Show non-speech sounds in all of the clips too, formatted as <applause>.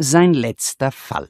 sein letzter Fall.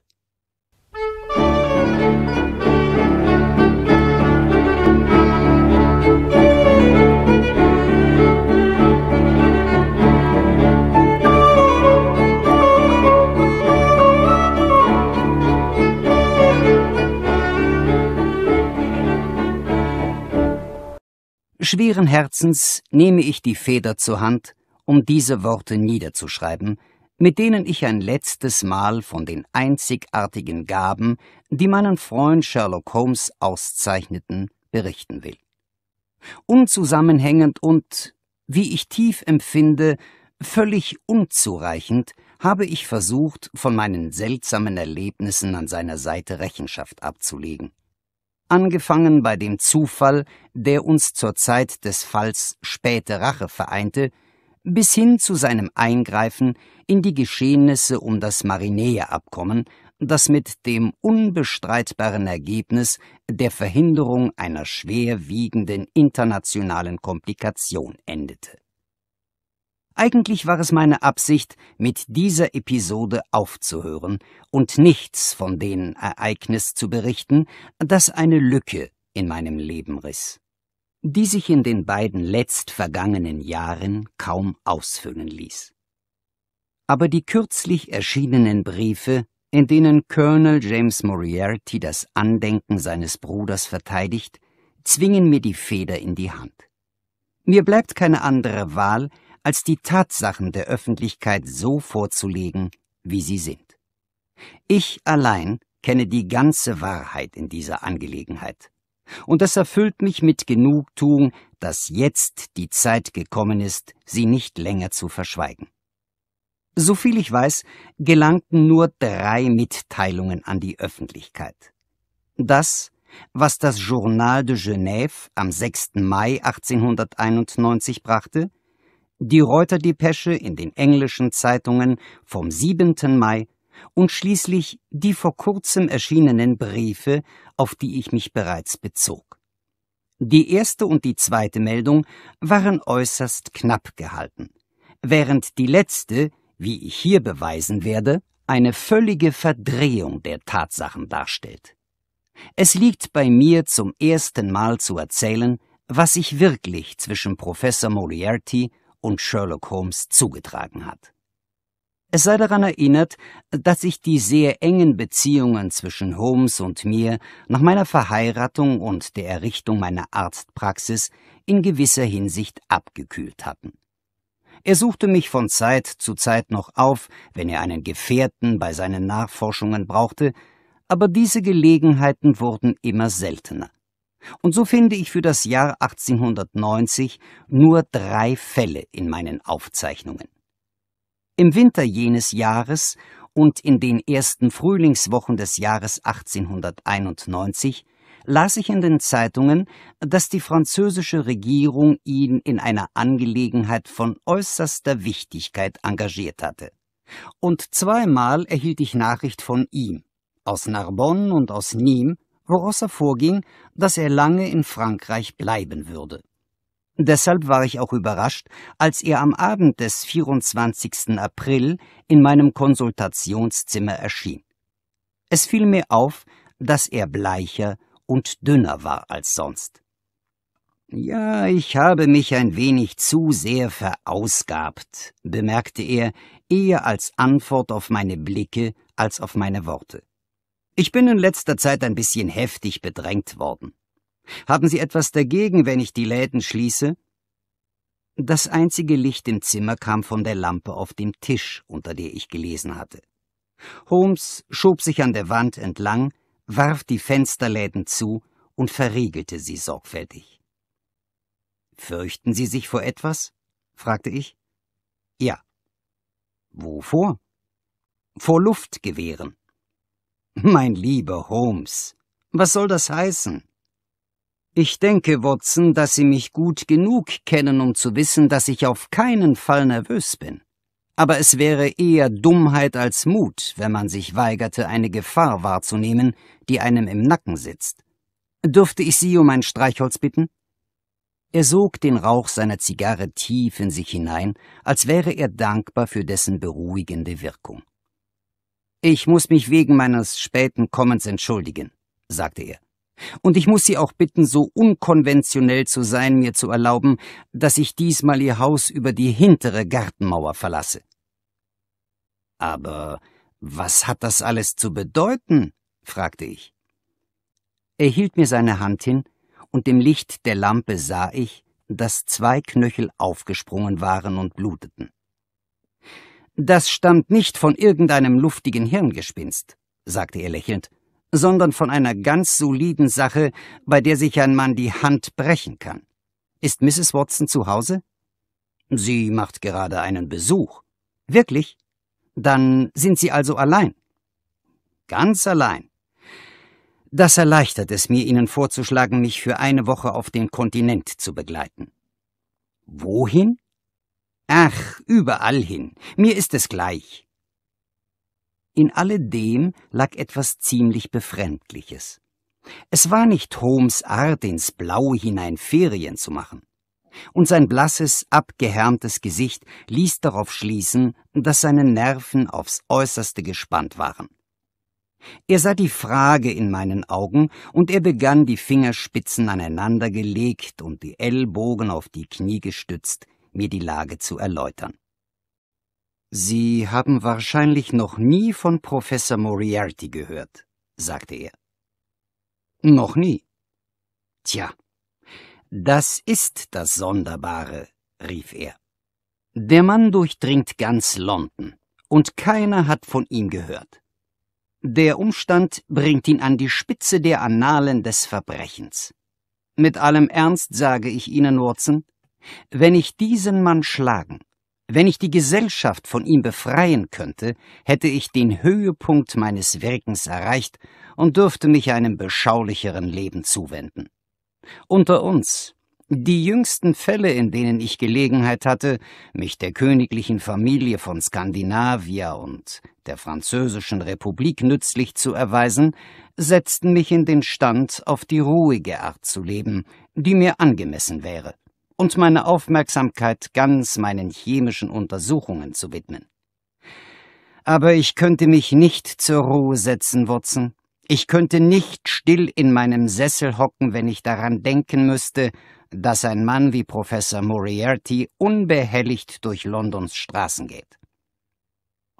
Schweren Herzens nehme ich die Feder zur Hand, um diese Worte niederzuschreiben, mit denen ich ein letztes Mal von den einzigartigen Gaben, die meinen Freund Sherlock Holmes auszeichneten, berichten will. Unzusammenhängend und, wie ich tief empfinde, völlig unzureichend, habe ich versucht, von meinen seltsamen Erlebnissen an seiner Seite Rechenschaft abzulegen. Angefangen bei dem Zufall, der uns zur Zeit des Falls späte Rache vereinte, bis hin zu seinem Eingreifen in die Geschehnisse um das Marinea-Abkommen, das mit dem unbestreitbaren Ergebnis der Verhinderung einer schwerwiegenden internationalen Komplikation endete. Eigentlich war es meine Absicht, mit dieser Episode aufzuhören und nichts von dem Ereignis zu berichten, das eine Lücke in meinem Leben riss die sich in den beiden letztvergangenen Jahren kaum ausfüllen ließ. Aber die kürzlich erschienenen Briefe, in denen Colonel James Moriarty das Andenken seines Bruders verteidigt, zwingen mir die Feder in die Hand. Mir bleibt keine andere Wahl, als die Tatsachen der Öffentlichkeit so vorzulegen, wie sie sind. Ich allein kenne die ganze Wahrheit in dieser Angelegenheit und es erfüllt mich mit Genugtuung, dass jetzt die Zeit gekommen ist, sie nicht länger zu verschweigen. Soviel ich weiß, gelangten nur drei Mitteilungen an die Öffentlichkeit. Das, was das Journal de Genève am 6. Mai 1891 brachte, die Reuterdepesche in den englischen Zeitungen vom 7. Mai und schließlich die vor kurzem erschienenen Briefe, auf die ich mich bereits bezog. Die erste und die zweite Meldung waren äußerst knapp gehalten, während die letzte, wie ich hier beweisen werde, eine völlige Verdrehung der Tatsachen darstellt. Es liegt bei mir zum ersten Mal zu erzählen, was sich wirklich zwischen Professor Moriarty und Sherlock Holmes zugetragen hat. Es sei daran erinnert, dass ich die sehr engen Beziehungen zwischen Holmes und mir nach meiner Verheiratung und der Errichtung meiner Arztpraxis in gewisser Hinsicht abgekühlt hatten. Er suchte mich von Zeit zu Zeit noch auf, wenn er einen Gefährten bei seinen Nachforschungen brauchte, aber diese Gelegenheiten wurden immer seltener. Und so finde ich für das Jahr 1890 nur drei Fälle in meinen Aufzeichnungen. Im Winter jenes Jahres und in den ersten Frühlingswochen des Jahres 1891 las ich in den Zeitungen, dass die französische Regierung ihn in einer Angelegenheit von äußerster Wichtigkeit engagiert hatte. Und zweimal erhielt ich Nachricht von ihm, aus Narbonne und aus Nîmes, woraus er vorging, dass er lange in Frankreich bleiben würde. Deshalb war ich auch überrascht, als er am Abend des 24. April in meinem Konsultationszimmer erschien. Es fiel mir auf, dass er bleicher und dünner war als sonst. Ja, ich habe mich ein wenig zu sehr verausgabt, bemerkte er, eher als Antwort auf meine Blicke als auf meine Worte. Ich bin in letzter Zeit ein bisschen heftig bedrängt worden. Haben Sie etwas dagegen, wenn ich die Läden schließe? Das einzige Licht im Zimmer kam von der Lampe auf dem Tisch, unter der ich gelesen hatte. Holmes schob sich an der Wand entlang, warf die Fensterläden zu und verriegelte sie sorgfältig. Fürchten Sie sich vor etwas? fragte ich. Ja. Wovor? Vor Luftgewehren. Mein lieber Holmes, was soll das heißen? Ich denke, Watson, dass Sie mich gut genug kennen, um zu wissen, dass ich auf keinen Fall nervös bin. Aber es wäre eher Dummheit als Mut, wenn man sich weigerte, eine Gefahr wahrzunehmen, die einem im Nacken sitzt. Dürfte ich Sie um ein Streichholz bitten? Er sog den Rauch seiner Zigarre tief in sich hinein, als wäre er dankbar für dessen beruhigende Wirkung. Ich muss mich wegen meines späten Kommens entschuldigen, sagte er. Und ich muss Sie auch bitten, so unkonventionell zu sein, mir zu erlauben, dass ich diesmal Ihr Haus über die hintere Gartenmauer verlasse. Aber was hat das alles zu bedeuten? fragte ich. Er hielt mir seine Hand hin, und im Licht der Lampe sah ich, dass zwei Knöchel aufgesprungen waren und bluteten. Das stammt nicht von irgendeinem luftigen Hirngespinst, sagte er lächelnd, sondern von einer ganz soliden Sache, bei der sich ein Mann die Hand brechen kann. Ist Mrs. Watson zu Hause? Sie macht gerade einen Besuch. Wirklich? Dann sind Sie also allein. Ganz allein. Das erleichtert es mir, Ihnen vorzuschlagen, mich für eine Woche auf den Kontinent zu begleiten. Wohin? Ach, überall hin. Mir ist es gleich. In alledem lag etwas ziemlich Befremdliches. Es war nicht Holmes Art, ins Blau hinein Ferien zu machen. Und sein blasses, abgehärmtes Gesicht ließ darauf schließen, dass seine Nerven aufs äußerste gespannt waren. Er sah die Frage in meinen Augen, und er begann, die Fingerspitzen aneinandergelegt und die Ellbogen auf die Knie gestützt, mir die Lage zu erläutern. Sie haben wahrscheinlich noch nie von Professor Moriarty gehört, sagte er. Noch nie. Tja, das ist das Sonderbare, rief er. Der Mann durchdringt ganz London, und keiner hat von ihm gehört. Der Umstand bringt ihn an die Spitze der Annalen des Verbrechens. Mit allem Ernst sage ich Ihnen, Watson, wenn ich diesen Mann schlagen wenn ich die Gesellschaft von ihm befreien könnte, hätte ich den Höhepunkt meines Wirkens erreicht und dürfte mich einem beschaulicheren Leben zuwenden. Unter uns, die jüngsten Fälle, in denen ich Gelegenheit hatte, mich der königlichen Familie von Skandinavia und der französischen Republik nützlich zu erweisen, setzten mich in den Stand, auf die ruhige Art zu leben, die mir angemessen wäre und meine Aufmerksamkeit ganz meinen chemischen Untersuchungen zu widmen. Aber ich könnte mich nicht zur Ruhe setzen, Watson. Ich könnte nicht still in meinem Sessel hocken, wenn ich daran denken müsste, dass ein Mann wie Professor Moriarty unbehelligt durch Londons Straßen geht.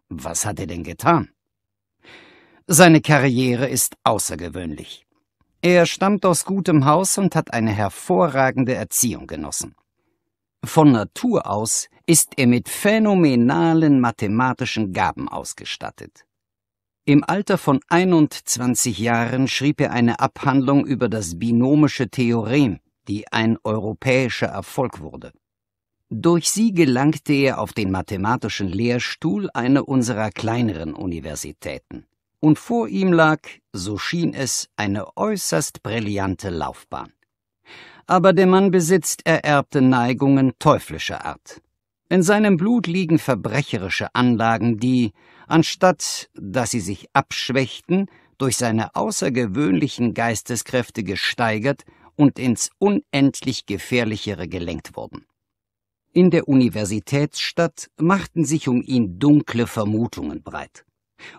Was hat er denn getan? Seine Karriere ist außergewöhnlich. Er stammt aus gutem Haus und hat eine hervorragende Erziehung genossen. Von Natur aus ist er mit phänomenalen mathematischen Gaben ausgestattet. Im Alter von 21 Jahren schrieb er eine Abhandlung über das binomische Theorem, die ein europäischer Erfolg wurde. Durch sie gelangte er auf den mathematischen Lehrstuhl einer unserer kleineren Universitäten und vor ihm lag, so schien es, eine äußerst brillante Laufbahn. Aber der Mann besitzt ererbte Neigungen teuflischer Art. In seinem Blut liegen verbrecherische Anlagen, die, anstatt dass sie sich abschwächten, durch seine außergewöhnlichen Geisteskräfte gesteigert und ins unendlich gefährlichere gelenkt wurden. In der Universitätsstadt machten sich um ihn dunkle Vermutungen breit.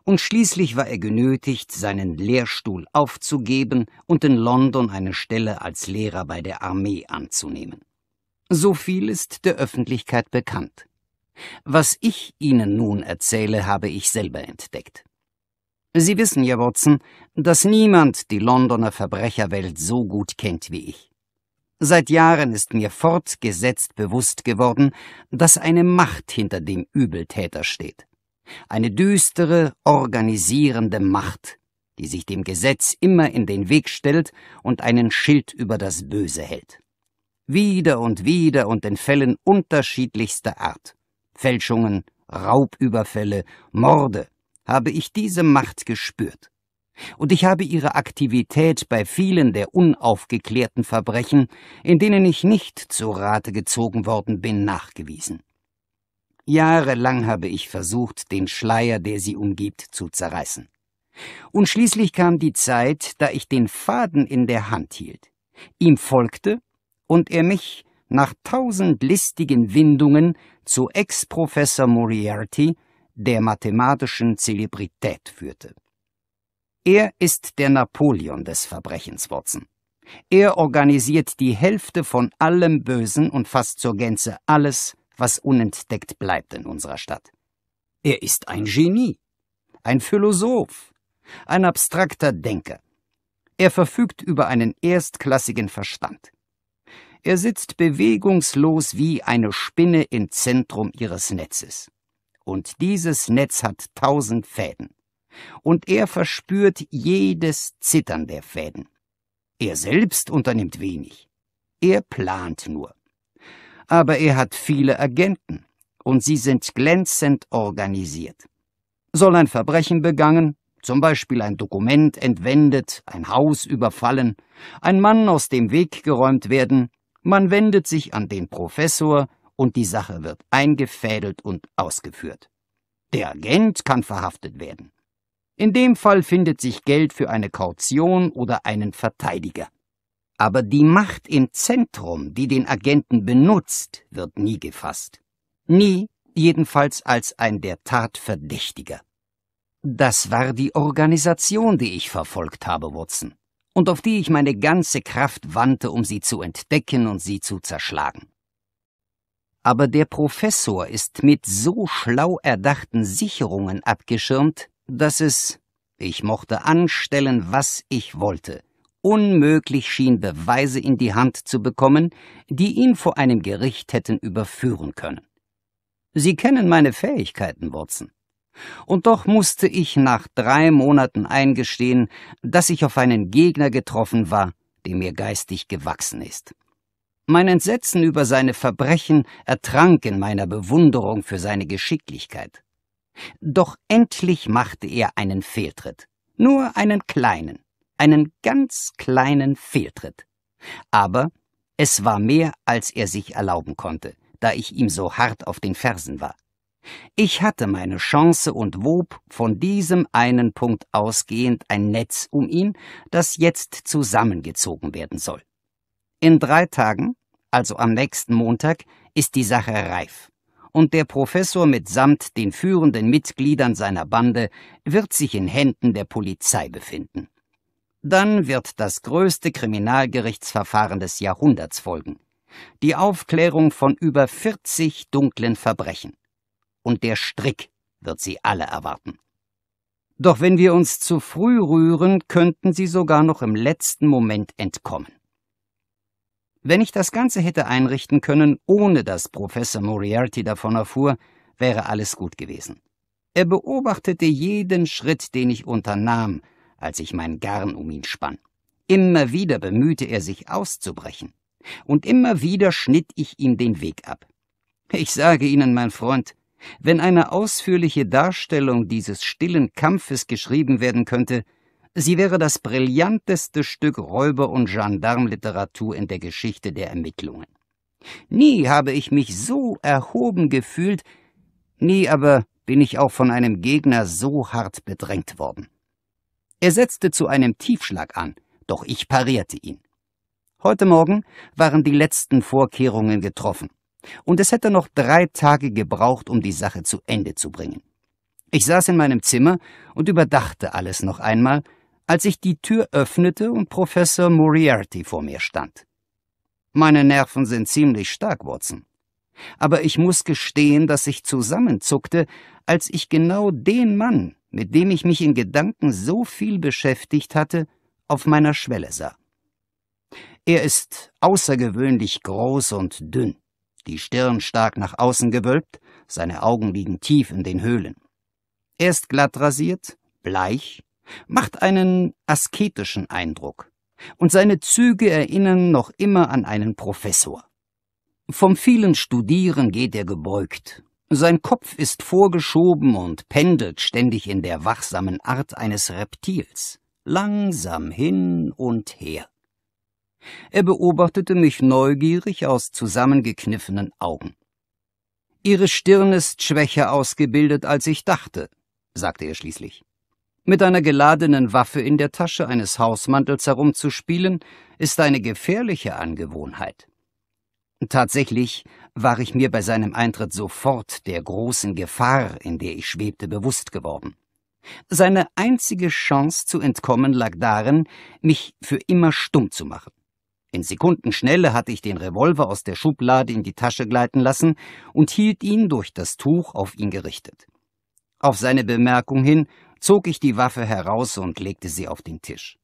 Und schließlich war er genötigt, seinen Lehrstuhl aufzugeben und in London eine Stelle als Lehrer bei der Armee anzunehmen. So viel ist der Öffentlichkeit bekannt. Was ich Ihnen nun erzähle, habe ich selber entdeckt. Sie wissen ja, Watson, dass niemand die Londoner Verbrecherwelt so gut kennt wie ich. Seit Jahren ist mir fortgesetzt bewusst geworden, dass eine Macht hinter dem Übeltäter steht eine düstere, organisierende Macht, die sich dem Gesetz immer in den Weg stellt und einen Schild über das Böse hält. Wieder und wieder und in Fällen unterschiedlichster Art. Fälschungen, Raubüberfälle, Morde, habe ich diese Macht gespürt. Und ich habe ihre Aktivität bei vielen der unaufgeklärten Verbrechen, in denen ich nicht zu Rate gezogen worden bin, nachgewiesen. Jahrelang habe ich versucht, den Schleier, der sie umgibt, zu zerreißen. Und schließlich kam die Zeit, da ich den Faden in der Hand hielt, ihm folgte und er mich nach tausend listigen Windungen zu Ex-Professor Moriarty, der mathematischen Zelebrität führte. Er ist der Napoleon des Verbrechens, Watson. Er organisiert die Hälfte von allem Bösen und fast zur Gänze alles, was unentdeckt bleibt in unserer Stadt. Er ist ein Genie, ein Philosoph, ein abstrakter Denker. Er verfügt über einen erstklassigen Verstand. Er sitzt bewegungslos wie eine Spinne im Zentrum ihres Netzes. Und dieses Netz hat tausend Fäden. Und er verspürt jedes Zittern der Fäden. Er selbst unternimmt wenig. Er plant nur aber er hat viele Agenten und sie sind glänzend organisiert. Soll ein Verbrechen begangen, zum Beispiel ein Dokument entwendet, ein Haus überfallen, ein Mann aus dem Weg geräumt werden, man wendet sich an den Professor und die Sache wird eingefädelt und ausgeführt. Der Agent kann verhaftet werden. In dem Fall findet sich Geld für eine Kaution oder einen Verteidiger. Aber die Macht im Zentrum, die den Agenten benutzt, wird nie gefasst. Nie, jedenfalls als ein der Tat Verdächtiger. Das war die Organisation, die ich verfolgt habe, Watson, und auf die ich meine ganze Kraft wandte, um sie zu entdecken und sie zu zerschlagen. Aber der Professor ist mit so schlau erdachten Sicherungen abgeschirmt, dass es, ich mochte anstellen, was ich wollte, unmöglich schien, Beweise in die Hand zu bekommen, die ihn vor einem Gericht hätten überführen können. Sie kennen meine Fähigkeiten, Watson. Und doch musste ich nach drei Monaten eingestehen, dass ich auf einen Gegner getroffen war, der mir geistig gewachsen ist. Mein Entsetzen über seine Verbrechen ertrank in meiner Bewunderung für seine Geschicklichkeit. Doch endlich machte er einen Fehltritt, nur einen kleinen einen ganz kleinen Fehltritt. Aber es war mehr, als er sich erlauben konnte, da ich ihm so hart auf den Fersen war. Ich hatte meine Chance und wob von diesem einen Punkt ausgehend ein Netz um ihn, das jetzt zusammengezogen werden soll. In drei Tagen, also am nächsten Montag, ist die Sache reif, und der Professor mitsamt den führenden Mitgliedern seiner Bande wird sich in Händen der Polizei befinden. Dann wird das größte Kriminalgerichtsverfahren des Jahrhunderts folgen. Die Aufklärung von über 40 dunklen Verbrechen. Und der Strick wird sie alle erwarten. Doch wenn wir uns zu früh rühren, könnten sie sogar noch im letzten Moment entkommen. Wenn ich das Ganze hätte einrichten können, ohne dass Professor Moriarty davon erfuhr, wäre alles gut gewesen. Er beobachtete jeden Schritt, den ich unternahm, als ich mein Garn um ihn spann. Immer wieder bemühte er sich auszubrechen, und immer wieder schnitt ich ihm den Weg ab. Ich sage Ihnen, mein Freund, wenn eine ausführliche Darstellung dieses stillen Kampfes geschrieben werden könnte, sie wäre das brillanteste Stück Räuber- und Gendarmliteratur in der Geschichte der Ermittlungen. Nie habe ich mich so erhoben gefühlt, nie aber bin ich auch von einem Gegner so hart bedrängt worden. Er setzte zu einem Tiefschlag an, doch ich parierte ihn. Heute Morgen waren die letzten Vorkehrungen getroffen, und es hätte noch drei Tage gebraucht, um die Sache zu Ende zu bringen. Ich saß in meinem Zimmer und überdachte alles noch einmal, als ich die Tür öffnete und Professor Moriarty vor mir stand. Meine Nerven sind ziemlich stark, Watson. Aber ich muss gestehen, dass ich zusammenzuckte, als ich genau den Mann, mit dem ich mich in Gedanken so viel beschäftigt hatte, auf meiner Schwelle sah. Er ist außergewöhnlich groß und dünn, die Stirn stark nach außen gewölbt, seine Augen liegen tief in den Höhlen. Er ist glatt rasiert, bleich, macht einen asketischen Eindruck, und seine Züge erinnern noch immer an einen Professor. Vom vielen Studieren geht er gebeugt, sein Kopf ist vorgeschoben und pendelt ständig in der wachsamen Art eines Reptils, langsam hin und her. Er beobachtete mich neugierig aus zusammengekniffenen Augen. Ihre Stirn ist schwächer ausgebildet, als ich dachte, sagte er schließlich. Mit einer geladenen Waffe in der Tasche eines Hausmantels herumzuspielen, ist eine gefährliche Angewohnheit. Tatsächlich war ich mir bei seinem Eintritt sofort der großen Gefahr, in der ich schwebte, bewusst geworden. Seine einzige Chance zu entkommen lag darin, mich für immer stumm zu machen. In Sekundenschnelle hatte ich den Revolver aus der Schublade in die Tasche gleiten lassen und hielt ihn durch das Tuch auf ihn gerichtet. Auf seine Bemerkung hin zog ich die Waffe heraus und legte sie auf den Tisch.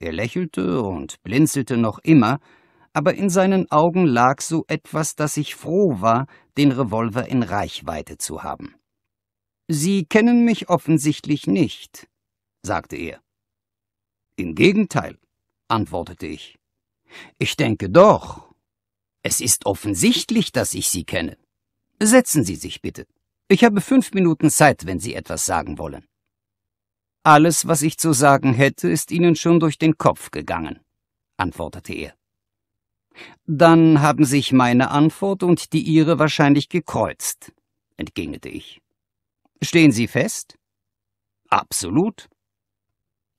Er lächelte und blinzelte noch immer, aber in seinen Augen lag so etwas, dass ich froh war, den Revolver in Reichweite zu haben. Sie kennen mich offensichtlich nicht, sagte er. Im Gegenteil, antwortete ich. Ich denke doch. Es ist offensichtlich, dass ich Sie kenne. Setzen Sie sich bitte. Ich habe fünf Minuten Zeit, wenn Sie etwas sagen wollen. Alles, was ich zu sagen hätte, ist Ihnen schon durch den Kopf gegangen, antwortete er. Dann haben sich meine Antwort und die Ihre wahrscheinlich gekreuzt, entgegnete ich. Stehen Sie fest? Absolut.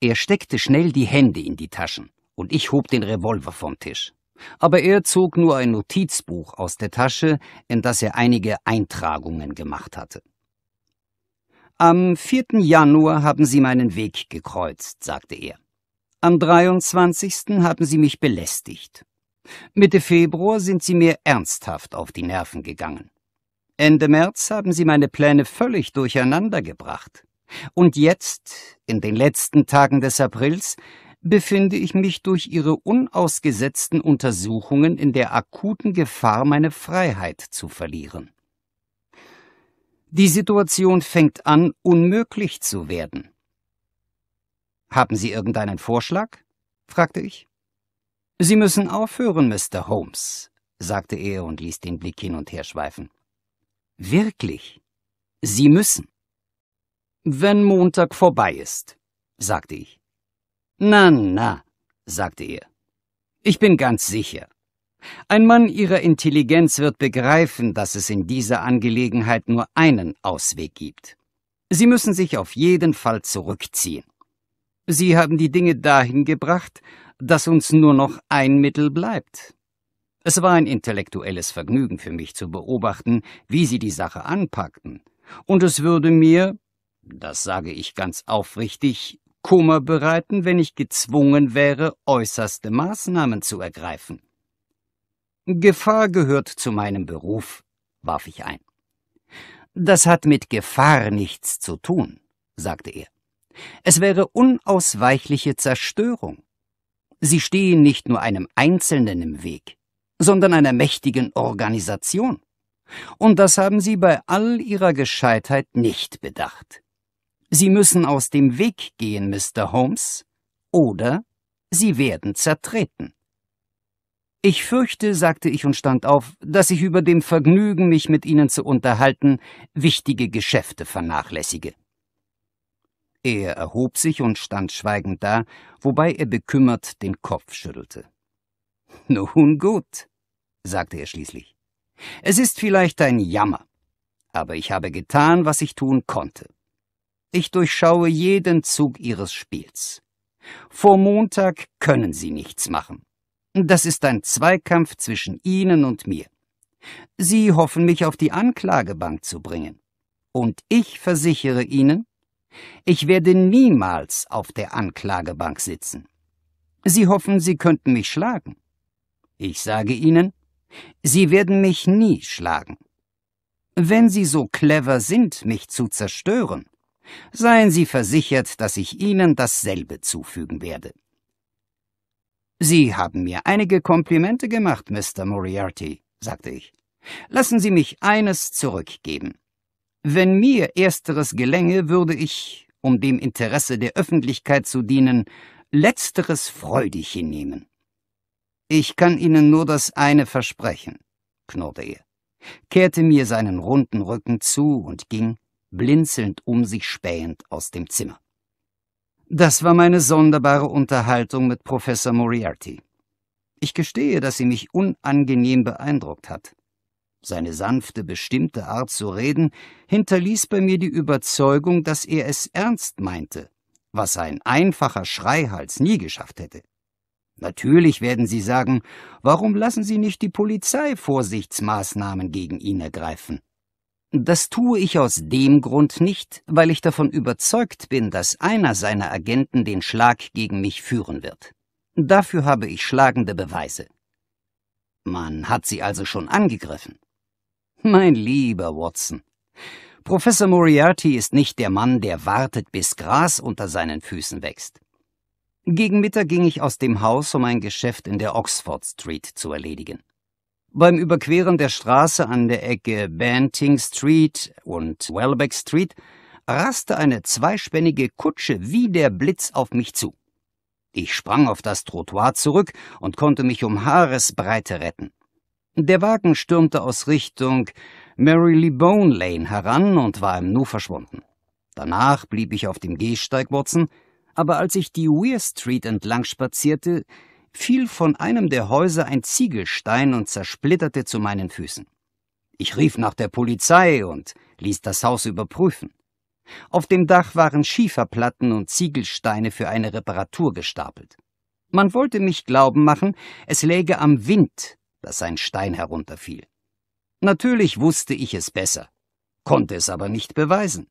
Er steckte schnell die Hände in die Taschen, und ich hob den Revolver vom Tisch. Aber er zog nur ein Notizbuch aus der Tasche, in das er einige Eintragungen gemacht hatte. Am 4. Januar haben Sie meinen Weg gekreuzt, sagte er. Am 23. haben Sie mich belästigt. Mitte Februar sind Sie mir ernsthaft auf die Nerven gegangen. Ende März haben Sie meine Pläne völlig durcheinander gebracht. Und jetzt, in den letzten Tagen des Aprils, befinde ich mich durch Ihre unausgesetzten Untersuchungen in der akuten Gefahr, meine Freiheit zu verlieren. Die Situation fängt an, unmöglich zu werden. Haben Sie irgendeinen Vorschlag? fragte ich. Sie müssen aufhören, Mr. Holmes, sagte er und ließ den Blick hin und her schweifen. Wirklich, Sie müssen. Wenn Montag vorbei ist, sagte ich. Na, na, sagte er. Ich bin ganz sicher. Ein Mann Ihrer Intelligenz wird begreifen, dass es in dieser Angelegenheit nur einen Ausweg gibt. Sie müssen sich auf jeden Fall zurückziehen. Sie haben die Dinge dahin gebracht, dass uns nur noch ein Mittel bleibt. Es war ein intellektuelles Vergnügen für mich zu beobachten, wie sie die Sache anpackten, und es würde mir, das sage ich ganz aufrichtig, Kummer bereiten, wenn ich gezwungen wäre, äußerste Maßnahmen zu ergreifen. Gefahr gehört zu meinem Beruf, warf ich ein. Das hat mit Gefahr nichts zu tun, sagte er. Es wäre unausweichliche Zerstörung. Sie stehen nicht nur einem Einzelnen im Weg, sondern einer mächtigen Organisation. Und das haben Sie bei all Ihrer Gescheitheit nicht bedacht. Sie müssen aus dem Weg gehen, Mr. Holmes, oder Sie werden zertreten. Ich fürchte, sagte ich und stand auf, dass ich über dem Vergnügen, mich mit Ihnen zu unterhalten, wichtige Geschäfte vernachlässige. Er erhob sich und stand schweigend da, wobei er bekümmert den Kopf schüttelte. <laughs> Nun gut, sagte er schließlich. Es ist vielleicht ein Jammer, aber ich habe getan, was ich tun konnte. Ich durchschaue jeden Zug Ihres Spiels. Vor Montag können Sie nichts machen. Das ist ein Zweikampf zwischen Ihnen und mir. Sie hoffen, mich auf die Anklagebank zu bringen. Und ich versichere Ihnen, ich werde niemals auf der Anklagebank sitzen. Sie hoffen, Sie könnten mich schlagen. Ich sage Ihnen, Sie werden mich nie schlagen. Wenn Sie so clever sind, mich zu zerstören, seien Sie versichert, dass ich Ihnen dasselbe zufügen werde. Sie haben mir einige Komplimente gemacht, Mr. Moriarty, sagte ich. Lassen Sie mich eines zurückgeben. Wenn mir ersteres gelänge, würde ich, um dem Interesse der Öffentlichkeit zu dienen, letzteres freudig hinnehmen. Ich kann Ihnen nur das eine versprechen, knurrte er, kehrte mir seinen runden Rücken zu und ging, blinzelnd um sich spähend, aus dem Zimmer. Das war meine sonderbare Unterhaltung mit Professor Moriarty. Ich gestehe, dass sie mich unangenehm beeindruckt hat. Seine sanfte, bestimmte Art zu reden hinterließ bei mir die Überzeugung, dass er es ernst meinte, was ein einfacher Schreihals nie geschafft hätte. Natürlich werden Sie sagen, warum lassen Sie nicht die Polizei Vorsichtsmaßnahmen gegen ihn ergreifen? Das tue ich aus dem Grund nicht, weil ich davon überzeugt bin, dass einer seiner Agenten den Schlag gegen mich führen wird. Dafür habe ich schlagende Beweise. Man hat sie also schon angegriffen. <laughs> Mein lieber Watson, Professor Moriarty ist nicht der Mann, der wartet, bis Gras unter seinen Füßen wächst. Gegen Mittag ging ich aus dem Haus, um ein Geschäft in der Oxford Street zu erledigen. Beim Überqueren der Straße an der Ecke Banting Street und Welbeck Street raste eine zweispännige Kutsche wie der Blitz auf mich zu. Ich sprang auf das Trottoir zurück und konnte mich um Haaresbreite retten. Der Wagen stürmte aus Richtung Marylebone Lane heran und war im Nu verschwunden. Danach blieb ich auf dem Gehsteig, Watson, aber als ich die Weir Street entlang spazierte, fiel von einem der Häuser ein Ziegelstein und zersplitterte zu meinen Füßen. Ich rief nach der Polizei und ließ das Haus überprüfen. Auf dem Dach waren Schieferplatten und Ziegelsteine für eine Reparatur gestapelt. Man wollte mich glauben machen, es läge am Wind, dass ein Stein herunterfiel. Natürlich wusste ich es besser, konnte es aber nicht beweisen.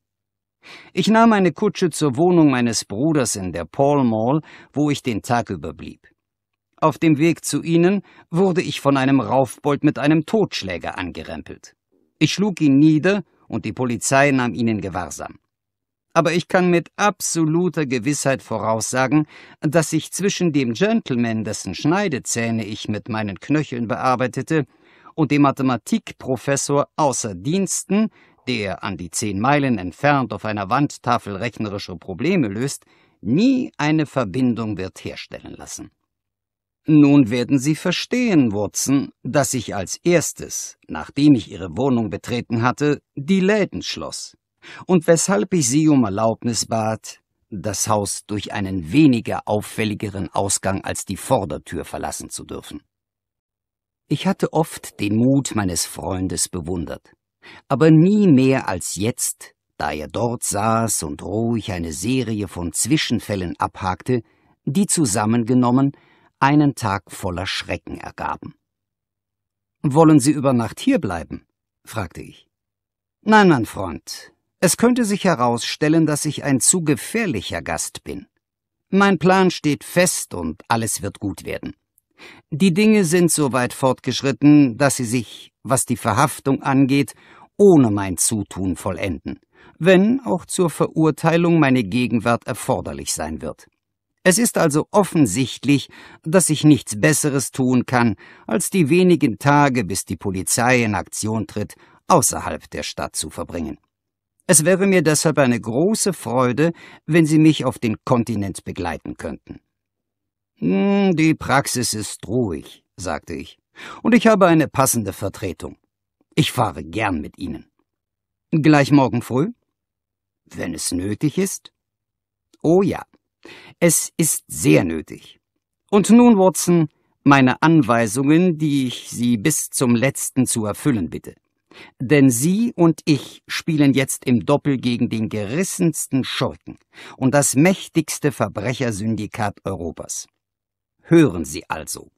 Ich nahm eine Kutsche zur Wohnung meines Bruders in der Paul Mall, wo ich den Tag überblieb. Auf dem Weg zu ihnen wurde ich von einem Raufbold mit einem Totschläger angerempelt. Ich schlug ihn nieder und die Polizei nahm ihn in Gewahrsam aber ich kann mit absoluter Gewissheit voraussagen, dass ich zwischen dem Gentleman, dessen Schneidezähne ich mit meinen Knöcheln bearbeitete, und dem Mathematikprofessor außer Diensten, der an die zehn Meilen entfernt auf einer Wandtafel rechnerische Probleme löst, nie eine Verbindung wird herstellen lassen. Nun werden Sie verstehen, Wurzen, dass ich als erstes, nachdem ich Ihre Wohnung betreten hatte, die Läden schloss und weshalb ich sie um Erlaubnis bat, das Haus durch einen weniger auffälligeren Ausgang als die Vordertür verlassen zu dürfen. Ich hatte oft den Mut meines Freundes bewundert, aber nie mehr als jetzt, da er dort saß und ruhig eine Serie von Zwischenfällen abhakte, die zusammengenommen einen Tag voller Schrecken ergaben. Wollen Sie über Nacht hierbleiben? fragte ich. Nein, mein Freund, es könnte sich herausstellen, dass ich ein zu gefährlicher Gast bin. Mein Plan steht fest und alles wird gut werden. Die Dinge sind so weit fortgeschritten, dass sie sich, was die Verhaftung angeht, ohne mein Zutun vollenden, wenn auch zur Verurteilung meine Gegenwart erforderlich sein wird. Es ist also offensichtlich, dass ich nichts Besseres tun kann, als die wenigen Tage, bis die Polizei in Aktion tritt, außerhalb der Stadt zu verbringen. Es wäre mir deshalb eine große Freude, wenn Sie mich auf den Kontinent begleiten könnten. Hm, die Praxis ist ruhig, sagte ich, und ich habe eine passende Vertretung. Ich fahre gern mit Ihnen. Gleich morgen früh? Wenn es nötig ist? Oh ja, es ist sehr nötig. Und nun, Watson, meine Anweisungen, die ich Sie bis zum letzten zu erfüllen bitte. Denn Sie und ich spielen jetzt im Doppel gegen den gerissensten Schurken und das mächtigste Verbrechersyndikat Europas. Hören Sie also.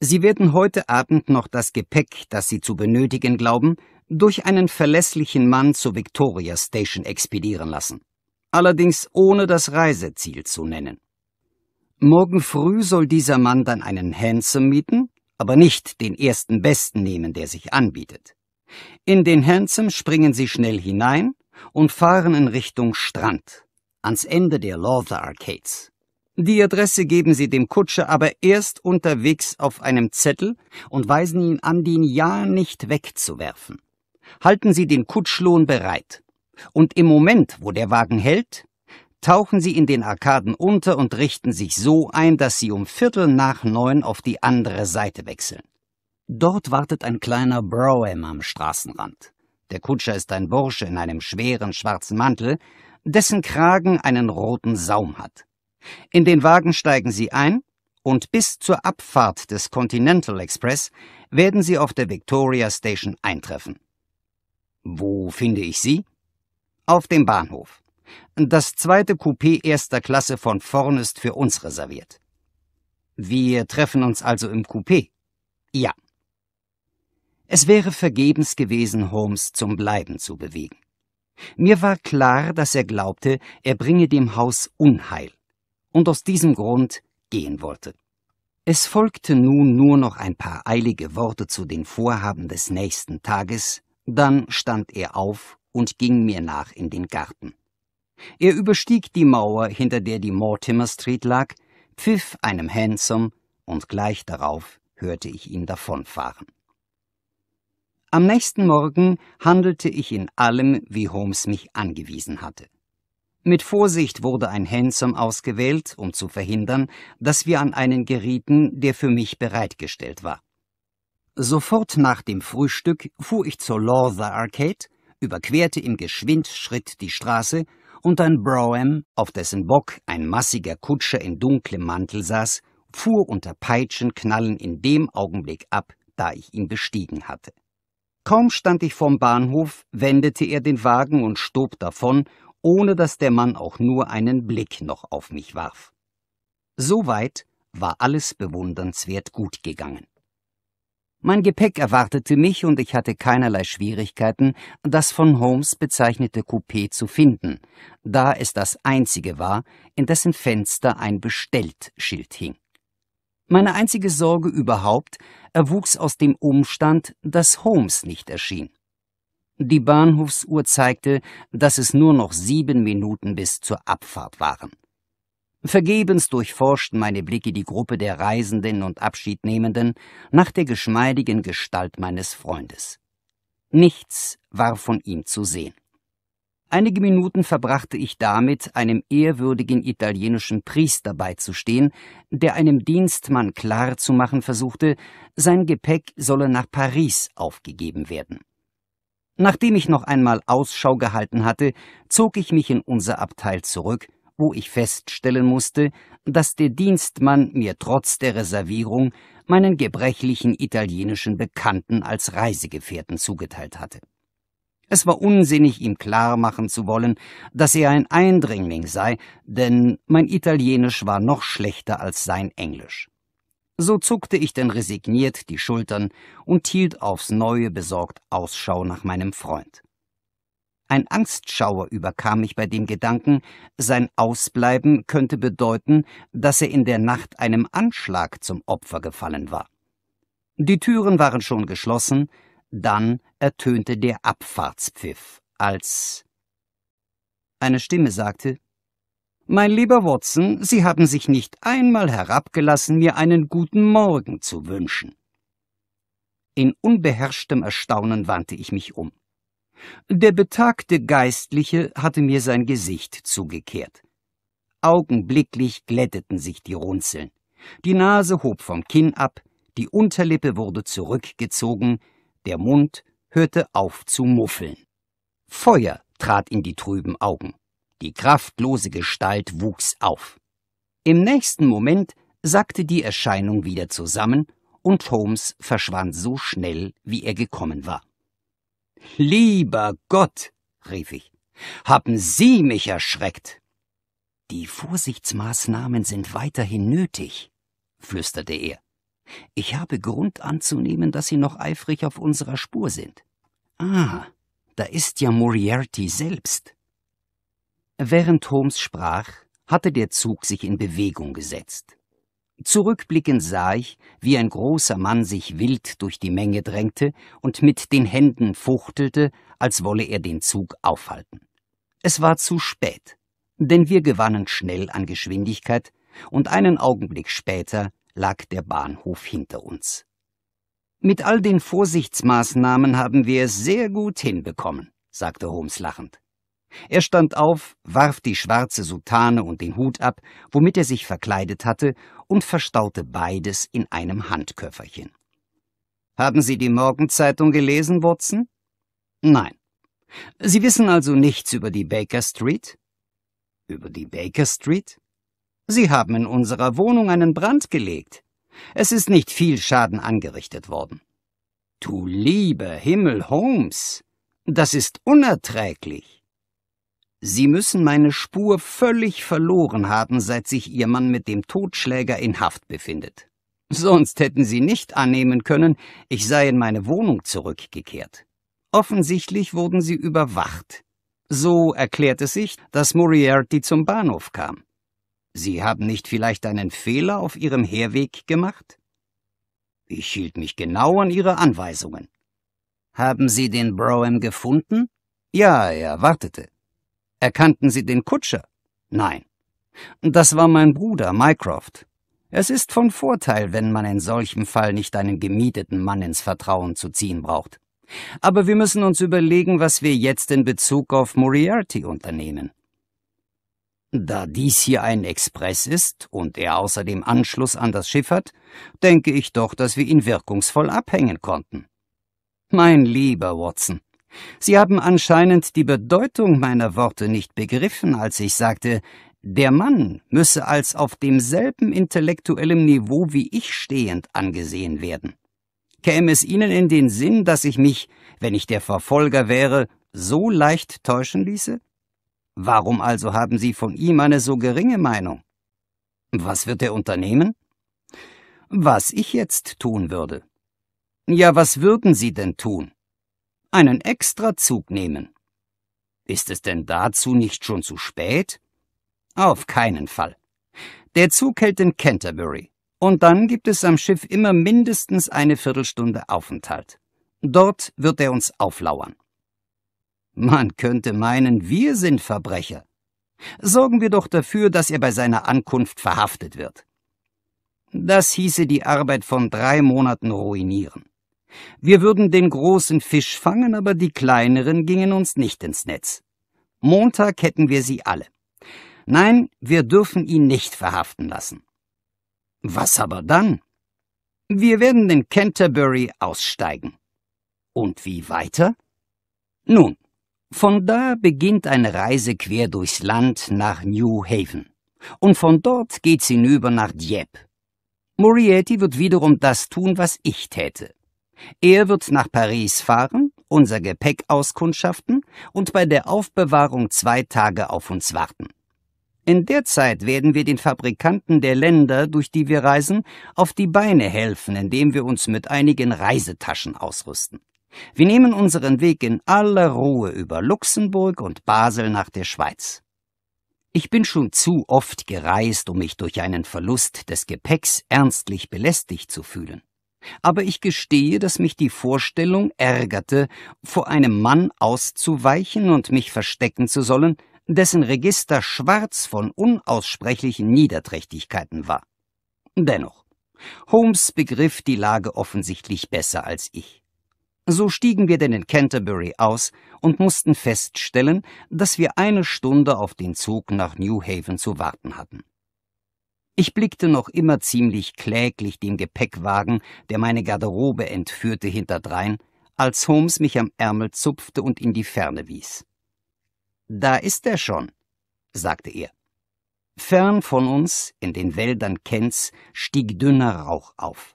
Sie werden heute Abend noch das Gepäck, das Sie zu benötigen glauben, durch einen verlässlichen Mann zur Victoria Station expedieren lassen, allerdings ohne das Reiseziel zu nennen. Morgen früh soll dieser Mann dann einen Handsome mieten, aber nicht den ersten Besten nehmen, der sich anbietet. In den Hansom springen sie schnell hinein und fahren in Richtung Strand, ans Ende der Lawther Arcades. Die Adresse geben sie dem Kutscher aber erst unterwegs auf einem Zettel und weisen ihn an, den ja nicht wegzuwerfen. Halten sie den Kutschlohn bereit. Und im Moment, wo der Wagen hält, tauchen sie in den Arkaden unter und richten sich so ein, dass sie um Viertel nach neun auf die andere Seite wechseln. Dort wartet ein kleiner Brougham am Straßenrand. Der Kutscher ist ein Bursche in einem schweren schwarzen Mantel, dessen Kragen einen roten Saum hat. In den Wagen steigen sie ein und bis zur Abfahrt des Continental Express werden sie auf der Victoria Station eintreffen. Wo finde ich sie? Auf dem Bahnhof. Das zweite Coupé erster Klasse von vorn ist für uns reserviert. Wir treffen uns also im Coupé. Ja. Es wäre vergebens gewesen, Holmes zum Bleiben zu bewegen. Mir war klar, dass er glaubte, er bringe dem Haus Unheil und aus diesem Grund gehen wollte. Es folgte nun nur noch ein paar eilige Worte zu den Vorhaben des nächsten Tages, dann stand er auf und ging mir nach in den Garten. Er überstieg die Mauer, hinter der die Mortimer Street lag, pfiff einem Hansom und gleich darauf hörte ich ihn davonfahren. Am nächsten Morgen handelte ich in allem, wie Holmes mich angewiesen hatte. Mit Vorsicht wurde ein Hansom ausgewählt, um zu verhindern, dass wir an einen gerieten, der für mich bereitgestellt war. Sofort nach dem Frühstück fuhr ich zur Lawther Arcade, überquerte im Geschwindschritt die Straße und ein Brougham, auf dessen Bock ein massiger Kutscher in dunklem Mantel saß, fuhr unter Peitschenknallen in dem Augenblick ab, da ich ihn bestiegen hatte. Kaum stand ich vom Bahnhof, wendete er den Wagen und stob davon, ohne dass der Mann auch nur einen Blick noch auf mich warf. Soweit war alles bewundernswert gut gegangen. Mein Gepäck erwartete mich und ich hatte keinerlei Schwierigkeiten, das von Holmes bezeichnete Coupé zu finden, da es das einzige war, in dessen Fenster ein Bestelltschild hing. Meine einzige Sorge überhaupt erwuchs aus dem Umstand, dass Holmes nicht erschien. Die Bahnhofsuhr zeigte, dass es nur noch sieben Minuten bis zur Abfahrt waren. Vergebens durchforschten meine Blicke die Gruppe der Reisenden und Abschiednehmenden nach der geschmeidigen Gestalt meines Freundes. Nichts war von ihm zu sehen. Einige Minuten verbrachte ich damit, einem ehrwürdigen italienischen Priester beizustehen, der einem Dienstmann klarzumachen versuchte, sein Gepäck solle nach Paris aufgegeben werden. Nachdem ich noch einmal Ausschau gehalten hatte, zog ich mich in unser Abteil zurück, wo ich feststellen musste, dass der Dienstmann mir trotz der Reservierung meinen gebrechlichen italienischen Bekannten als Reisegefährten zugeteilt hatte. Es war unsinnig, ihm klar machen zu wollen, dass er ein Eindringling sei, denn mein Italienisch war noch schlechter als sein Englisch. So zuckte ich denn resigniert die Schultern und hielt aufs Neue besorgt Ausschau nach meinem Freund. Ein Angstschauer überkam mich bei dem Gedanken, sein Ausbleiben könnte bedeuten, dass er in der Nacht einem Anschlag zum Opfer gefallen war. Die Türen waren schon geschlossen, dann ertönte der Abfahrtspfiff, als eine Stimme sagte Mein lieber Watson, Sie haben sich nicht einmal herabgelassen, mir einen guten Morgen zu wünschen. In unbeherrschtem Erstaunen wandte ich mich um. Der betagte Geistliche hatte mir sein Gesicht zugekehrt. Augenblicklich glätteten sich die Runzeln. Die Nase hob vom Kinn ab, die Unterlippe wurde zurückgezogen, der Mund hörte auf zu muffeln. Feuer trat in die trüben Augen. Die kraftlose Gestalt wuchs auf. Im nächsten Moment sackte die Erscheinung wieder zusammen und Holmes verschwand so schnell, wie er gekommen war. Lieber Gott, rief ich, haben Sie mich erschreckt. Die Vorsichtsmaßnahmen sind weiterhin nötig, flüsterte er. Ich habe Grund anzunehmen, dass Sie noch eifrig auf unserer Spur sind. Ah, da ist ja Moriarty selbst. Während Holmes sprach, hatte der Zug sich in Bewegung gesetzt. Zurückblickend sah ich, wie ein großer Mann sich wild durch die Menge drängte und mit den Händen fuchtelte, als wolle er den Zug aufhalten. Es war zu spät, denn wir gewannen schnell an Geschwindigkeit, und einen Augenblick später lag der Bahnhof hinter uns. Mit all den Vorsichtsmaßnahmen haben wir es sehr gut hinbekommen, sagte Holmes lachend. Er stand auf, warf die schwarze Soutane und den Hut ab, womit er sich verkleidet hatte, und verstaute beides in einem Handköfferchen. Haben Sie die Morgenzeitung gelesen, Watson? Nein. Sie wissen also nichts über die Baker Street? Über die Baker Street? Sie haben in unserer Wohnung einen Brand gelegt. Es ist nicht viel Schaden angerichtet worden. Du lieber Himmel, Holmes, das ist unerträglich. Sie müssen meine Spur völlig verloren haben, seit sich Ihr Mann mit dem Totschläger in Haft befindet. Sonst hätten Sie nicht annehmen können, ich sei in meine Wohnung zurückgekehrt. Offensichtlich wurden Sie überwacht. So erklärt es sich, dass Moriarty zum Bahnhof kam. Sie haben nicht vielleicht einen Fehler auf Ihrem Herweg gemacht? Ich hielt mich genau an Ihre Anweisungen. Haben Sie den Brougham gefunden? Ja, er wartete. Erkannten Sie den Kutscher? Nein. Das war mein Bruder Mycroft. Es ist von Vorteil, wenn man in solchem Fall nicht einen gemieteten Mann ins Vertrauen zu ziehen braucht. Aber wir müssen uns überlegen, was wir jetzt in Bezug auf Moriarty unternehmen. Da dies hier ein Express ist und er außerdem Anschluss an das Schiff hat, denke ich doch, dass wir ihn wirkungsvoll abhängen konnten. Mein lieber Watson, Sie haben anscheinend die Bedeutung meiner Worte nicht begriffen, als ich sagte, der Mann müsse als auf demselben intellektuellem Niveau wie ich stehend angesehen werden. Käme es Ihnen in den Sinn, dass ich mich, wenn ich der Verfolger wäre, so leicht täuschen ließe? Warum also haben Sie von ihm eine so geringe Meinung? Was wird er unternehmen? Was ich jetzt tun würde. Ja, was würden Sie denn tun? Einen Extrazug nehmen. Ist es denn dazu nicht schon zu spät? Auf keinen Fall. Der Zug hält in Canterbury, und dann gibt es am Schiff immer mindestens eine Viertelstunde Aufenthalt. Dort wird er uns auflauern. Man könnte meinen, wir sind Verbrecher. Sorgen wir doch dafür, dass er bei seiner Ankunft verhaftet wird. Das hieße die Arbeit von drei Monaten ruinieren. Wir würden den großen Fisch fangen, aber die kleineren gingen uns nicht ins Netz. Montag hätten wir sie alle. Nein, wir dürfen ihn nicht verhaften lassen. Was aber dann? Wir werden in Canterbury aussteigen. Und wie weiter? Nun, von da beginnt eine Reise quer durchs Land nach New Haven. Und von dort geht's hinüber nach Dieppe. Moriarty wird wiederum das tun, was ich täte. Er wird nach Paris fahren, unser Gepäck auskundschaften und bei der Aufbewahrung zwei Tage auf uns warten. In der Zeit werden wir den Fabrikanten der Länder, durch die wir reisen, auf die Beine helfen, indem wir uns mit einigen Reisetaschen ausrüsten. Wir nehmen unseren Weg in aller Ruhe über Luxemburg und Basel nach der Schweiz. Ich bin schon zu oft gereist, um mich durch einen Verlust des Gepäcks ernstlich belästigt zu fühlen. Aber ich gestehe, dass mich die Vorstellung ärgerte, vor einem Mann auszuweichen und mich verstecken zu sollen, dessen Register schwarz von unaussprechlichen Niederträchtigkeiten war. Dennoch, Holmes begriff die Lage offensichtlich besser als ich. So stiegen wir denn in Canterbury aus und mussten feststellen, dass wir eine Stunde auf den Zug nach New Haven zu warten hatten. Ich blickte noch immer ziemlich kläglich dem Gepäckwagen, der meine Garderobe entführte, hinterdrein, als Holmes mich am Ärmel zupfte und in die Ferne wies. Da ist er schon, sagte er. Fern von uns, in den Wäldern Kents, stieg dünner Rauch auf.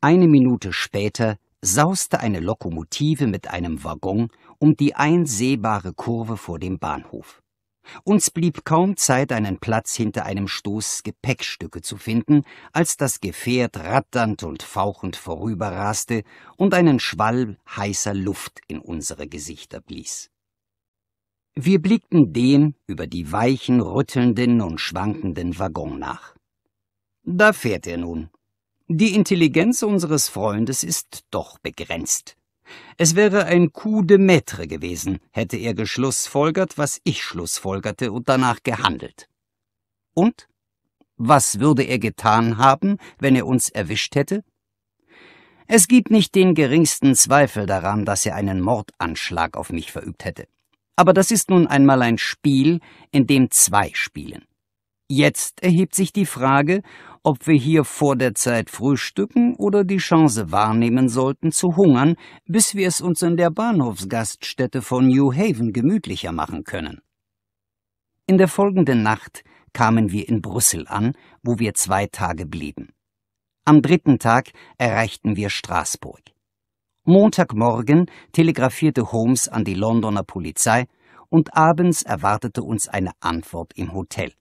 Eine Minute später sauste eine Lokomotive mit einem Waggon um die einsehbare Kurve vor dem Bahnhof. Uns blieb kaum Zeit, einen Platz hinter einem Stoß Gepäckstücke zu finden, als das Gefährt ratternd und fauchend vorüberraste und einen Schwall heißer Luft in unsere Gesichter blies. Wir blickten dem über die weichen, rüttelnden und schwankenden Waggon nach. Da fährt er nun, die Intelligenz unseres Freundes ist doch begrenzt. Es wäre ein Coup de maître gewesen, hätte er geschlussfolgert, was ich schlussfolgerte und danach gehandelt. Und? Was würde er getan haben, wenn er uns erwischt hätte? Es gibt nicht den geringsten Zweifel daran, dass er einen Mordanschlag auf mich verübt hätte. Aber das ist nun einmal ein Spiel, in dem zwei spielen. Jetzt erhebt sich die Frage, ob wir hier vor der Zeit frühstücken oder die Chance wahrnehmen sollten, zu hungern, bis wir es uns in der Bahnhofsgaststätte von New Haven gemütlicher machen können. In der folgenden Nacht kamen wir in Brüssel an, wo wir zwei Tage blieben. Am dritten Tag erreichten wir Straßburg. Montagmorgen telegrafierte Holmes an die Londoner Polizei und abends erwartete uns eine Antwort im Hotel.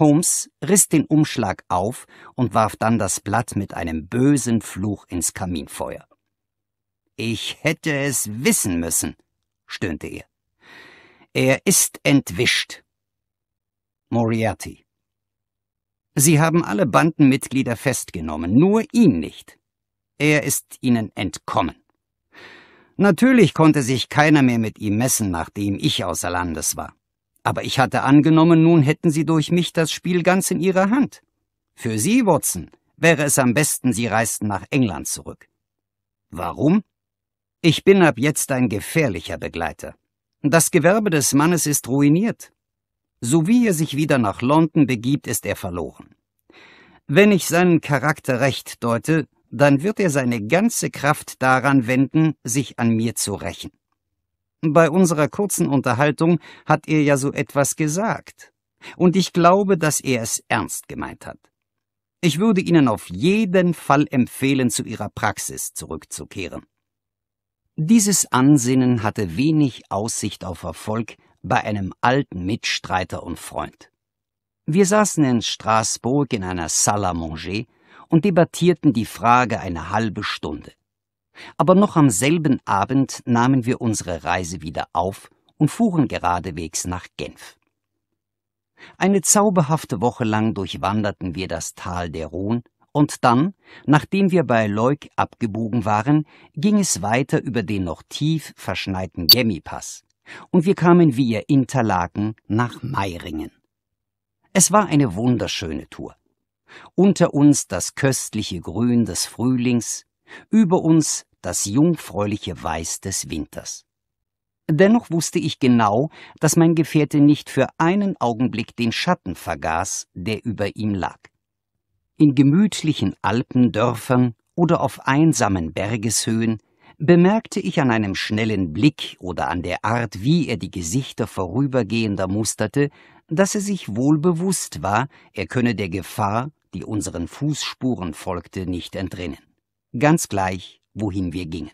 Holmes riss den Umschlag auf und warf dann das Blatt mit einem bösen Fluch ins Kaminfeuer. Ich hätte es wissen müssen, stöhnte er. Er ist entwischt. Moriarty. Sie haben alle Bandenmitglieder festgenommen, nur ihn nicht. Er ist ihnen entkommen. Natürlich konnte sich keiner mehr mit ihm messen, nachdem ich außer Landes war. Aber ich hatte angenommen, nun hätten Sie durch mich das Spiel ganz in Ihrer Hand. Für Sie, Watson, wäre es am besten, Sie reisten nach England zurück. Warum? Ich bin ab jetzt ein gefährlicher Begleiter. Das Gewerbe des Mannes ist ruiniert. So wie er sich wieder nach London begibt, ist er verloren. Wenn ich seinen Charakter recht deute, dann wird er seine ganze Kraft daran wenden, sich an mir zu rächen. Bei unserer kurzen Unterhaltung hat er ja so etwas gesagt. Und ich glaube, dass er es ernst gemeint hat. Ich würde Ihnen auf jeden Fall empfehlen, zu Ihrer Praxis zurückzukehren. Dieses Ansinnen hatte wenig Aussicht auf Erfolg bei einem alten Mitstreiter und Freund. Wir saßen in Straßburg in einer Salle à manger und debattierten die Frage eine halbe Stunde. Aber noch am selben Abend nahmen wir unsere Reise wieder auf und fuhren geradewegs nach Genf. Eine zauberhafte Woche lang durchwanderten wir das Tal der Rhone, und dann, nachdem wir bei Leuk abgebogen waren, ging es weiter über den noch tief verschneiten Gemmipass, und wir kamen via Interlaken nach Meiringen. Es war eine wunderschöne Tour. Unter uns das köstliche Grün des Frühlings, über uns das jungfräuliche Weiß des Winters. Dennoch wusste ich genau, dass mein Gefährte nicht für einen Augenblick den Schatten vergaß, der über ihm lag. In gemütlichen Alpendörfern oder auf einsamen Bergeshöhen bemerkte ich an einem schnellen Blick oder an der Art, wie er die Gesichter vorübergehender musterte, dass er sich wohl bewusst war, er könne der Gefahr, die unseren Fußspuren folgte, nicht entrinnen. Ganz gleich, wohin wir gingen.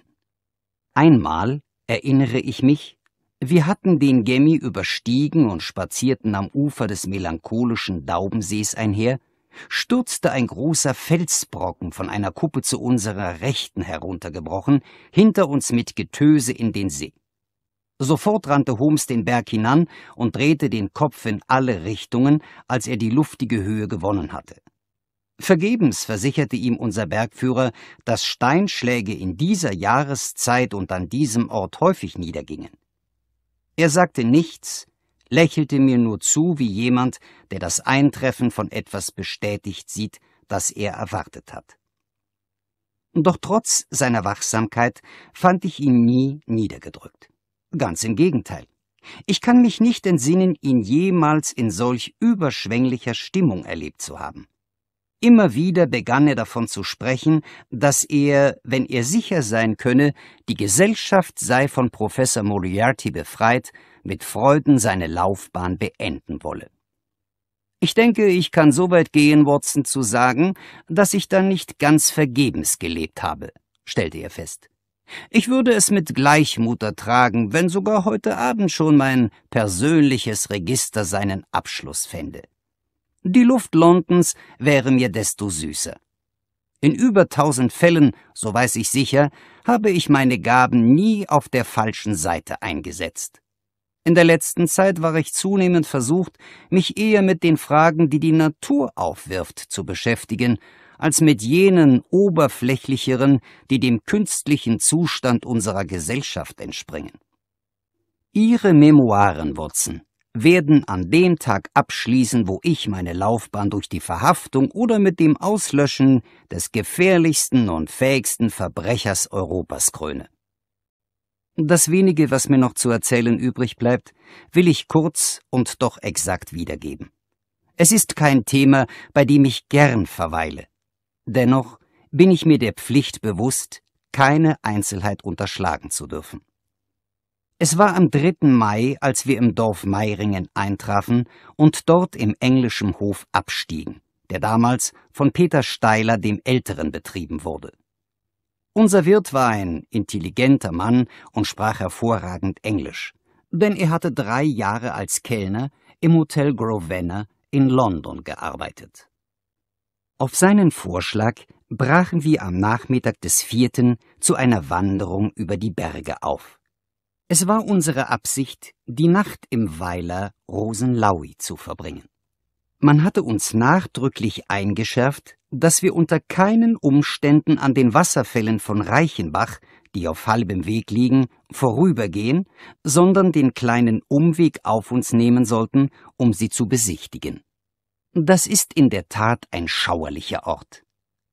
Einmal, erinnere ich mich, wir hatten den Gemmi überstiegen und spazierten am Ufer des melancholischen Daubensees einher, stürzte ein großer Felsbrocken von einer Kuppe zu unserer Rechten heruntergebrochen, hinter uns mit Getöse in den See. Sofort rannte Holmes den Berg hinan und drehte den Kopf in alle Richtungen, als er die luftige Höhe gewonnen hatte. Vergebens versicherte ihm unser Bergführer, dass Steinschläge in dieser Jahreszeit und an diesem Ort häufig niedergingen. Er sagte nichts, lächelte mir nur zu wie jemand, der das Eintreffen von etwas bestätigt sieht, das er erwartet hat. Doch trotz seiner Wachsamkeit fand ich ihn nie niedergedrückt. Ganz im Gegenteil. Ich kann mich nicht entsinnen, ihn jemals in solch überschwänglicher Stimmung erlebt zu haben. Immer wieder begann er davon zu sprechen, dass er, wenn er sicher sein könne, die Gesellschaft sei von Professor Moriarty befreit, mit Freuden seine Laufbahn beenden wolle. Ich denke, ich kann so weit gehen, Watson zu sagen, dass ich da nicht ganz vergebens gelebt habe, stellte er fest. Ich würde es mit Gleichmut ertragen, wenn sogar heute Abend schon mein persönliches Register seinen Abschluss fände. Die Luft Londons wäre mir desto süßer. In über tausend Fällen, so weiß ich sicher, habe ich meine Gaben nie auf der falschen Seite eingesetzt. In der letzten Zeit war ich zunehmend versucht, mich eher mit den Fragen, die die Natur aufwirft, zu beschäftigen, als mit jenen oberflächlicheren, die dem künstlichen Zustand unserer Gesellschaft entspringen. Ihre Memoiren, Watson, werden an dem Tag abschließen, wo ich meine Laufbahn durch die Verhaftung oder mit dem Auslöschen des gefährlichsten und fähigsten Verbrechers Europas kröne. Das wenige, was mir noch zu erzählen übrig bleibt, will ich kurz und doch exakt wiedergeben. Es ist kein Thema, bei dem ich gern verweile. Dennoch bin ich mir der Pflicht bewusst, keine Einzelheit unterschlagen zu dürfen. Es war am 3. Mai, als wir im Dorf Meiringen eintrafen und dort im englischen Hof abstiegen, der damals von Peter Steiler dem Älteren betrieben wurde. Unser Wirt war ein intelligenter Mann und sprach hervorragend Englisch, denn er hatte drei Jahre als Kellner im Hotel Grosvenor in London gearbeitet. Auf seinen Vorschlag brachen wir am Nachmittag des vierten zu einer Wanderung über die Berge auf. Es war unsere Absicht, die Nacht im Weiler Rosenlaui zu verbringen. Man hatte uns nachdrücklich eingeschärft, dass wir unter keinen Umständen an den Wasserfällen von Reichenbach, die auf halbem Weg liegen, vorübergehen, sondern den kleinen Umweg auf uns nehmen sollten, um sie zu besichtigen. Das ist in der Tat ein schauerlicher Ort.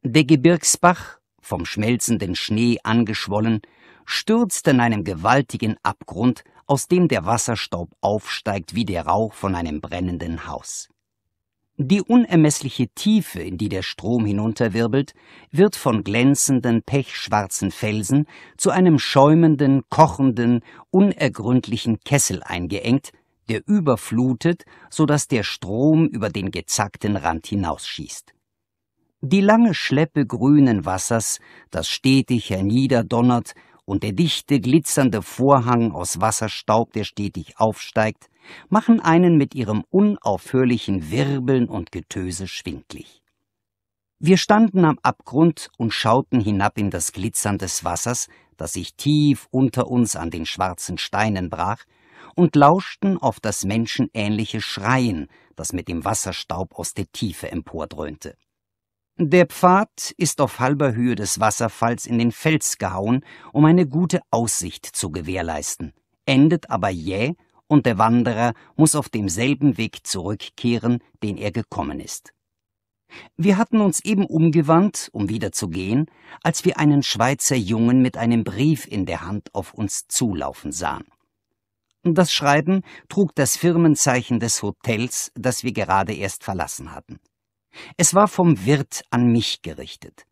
Der Gebirgsbach, vom schmelzenden Schnee angeschwollen, stürzt in einem gewaltigen Abgrund, aus dem der Wasserstaub aufsteigt wie der Rauch von einem brennenden Haus. Die unermessliche Tiefe, in die der Strom hinunterwirbelt, wird von glänzenden, pechschwarzen Felsen zu einem schäumenden, kochenden, unergründlichen Kessel eingeengt, der überflutet, so dass der Strom über den gezackten Rand hinausschießt. Die lange Schleppe grünen Wassers, das stetig herniederdonnert und der dichte, glitzernde Vorhang aus Wasserstaub, der stetig aufsteigt, machen einen mit ihrem unaufhörlichen Wirbeln und Getöse schwindlig. Wir standen am Abgrund und schauten hinab in das Glitzern des Wassers, das sich tief unter uns an den schwarzen Steinen brach, und lauschten auf das menschenähnliche Schreien, das mit dem Wasserstaub aus der Tiefe empordröhnte. Der Pfad ist auf halber Höhe des Wasserfalls in den Fels gehauen, um eine gute Aussicht zu gewährleisten, endet aber jäh und der Wanderer muss auf demselben Weg zurückkehren, den er gekommen ist. Wir hatten uns eben umgewandt, um wieder zu gehen, als wir einen Schweizer Jungen mit einem Brief in der Hand auf uns zulaufen sahen. Das Schreiben trug das Firmenzeichen des Hotels, das wir gerade erst verlassen hatten. Es war vom Wirt an mich gerichtet.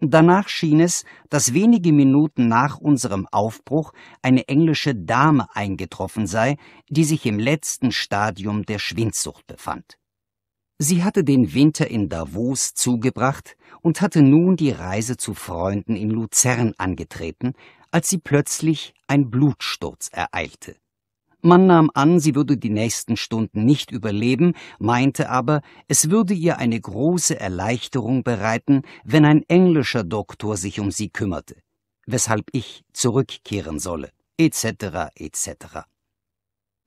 Danach schien es, dass wenige Minuten nach unserem Aufbruch eine englische Dame eingetroffen sei, die sich im letzten Stadium der Schwindsucht befand. Sie hatte den Winter in Davos zugebracht und hatte nun die Reise zu Freunden in Luzern angetreten, als sie plötzlich ein Blutsturz ereilte. Man nahm an, sie würde die nächsten Stunden nicht überleben, meinte aber, es würde ihr eine große Erleichterung bereiten, wenn ein englischer Doktor sich um sie kümmerte, weshalb ich zurückkehren solle, etc. etc.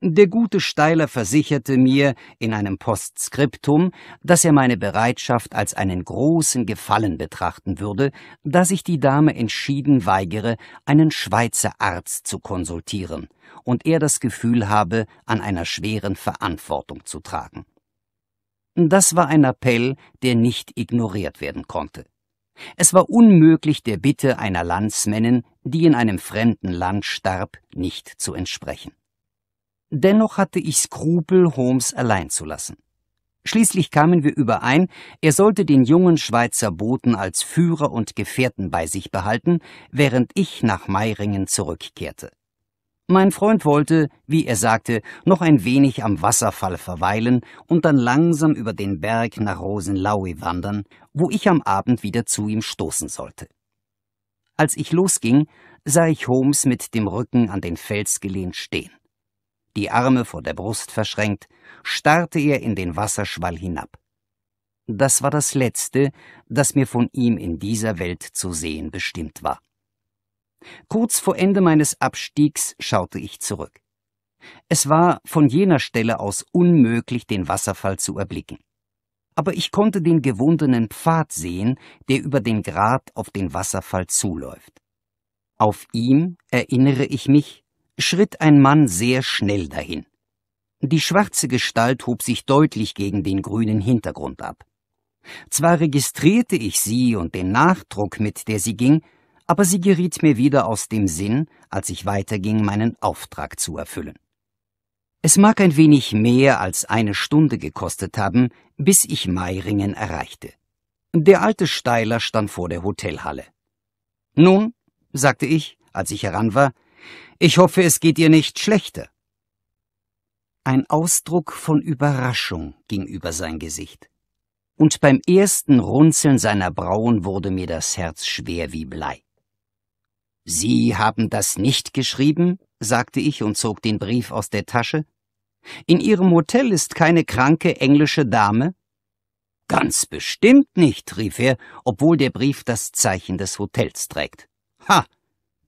Der gute Steiler versicherte mir in einem Postskriptum, dass er meine Bereitschaft als einen großen Gefallen betrachten würde, da sich die Dame entschieden weigere, einen Schweizer Arzt zu konsultieren und er das Gefühl habe, an einer schweren Verantwortung zu tragen. Das war ein Appell, der nicht ignoriert werden konnte. Es war unmöglich, der Bitte einer Landsmännin, die in einem fremden Land starb, nicht zu entsprechen. Dennoch hatte ich Skrupel, Holmes allein zu lassen. Schließlich kamen wir überein, er sollte den jungen Schweizer Boten als Führer und Gefährten bei sich behalten, während ich nach Meiringen zurückkehrte. Mein Freund wollte, wie er sagte, noch ein wenig am Wasserfall verweilen und dann langsam über den Berg nach Rosenlaui wandern, wo ich am Abend wieder zu ihm stoßen sollte. Als ich losging, sah ich Holmes mit dem Rücken an den Fels gelehnt stehen die Arme vor der Brust verschränkt, starrte er in den Wasserschwall hinab. Das war das Letzte, das mir von ihm in dieser Welt zu sehen bestimmt war. Kurz vor Ende meines Abstiegs schaute ich zurück. Es war von jener Stelle aus unmöglich, den Wasserfall zu erblicken. Aber ich konnte den gewundenen Pfad sehen, der über den Grat auf den Wasserfall zuläuft. Auf ihm, erinnere ich mich, schritt ein Mann sehr schnell dahin. Die schwarze Gestalt hob sich deutlich gegen den grünen Hintergrund ab. Zwar registrierte ich sie und den Nachdruck, mit der sie ging, aber sie geriet mir wieder aus dem Sinn, als ich weiterging, meinen Auftrag zu erfüllen. Es mag ein wenig mehr als eine Stunde gekostet haben, bis ich Meiringen erreichte. Der alte Steiler stand vor der Hotelhalle. Nun, sagte ich, als ich heran war, ich hoffe, es geht ihr nicht schlechter. Ein Ausdruck von Überraschung ging über sein Gesicht. Und beim ersten Runzeln seiner Brauen wurde mir das Herz schwer wie Blei. Sie haben das nicht geschrieben? sagte ich und zog den Brief aus der Tasche. In Ihrem Hotel ist keine kranke englische Dame? Ganz bestimmt nicht, rief er, obwohl der Brief das Zeichen des Hotels trägt. Ha,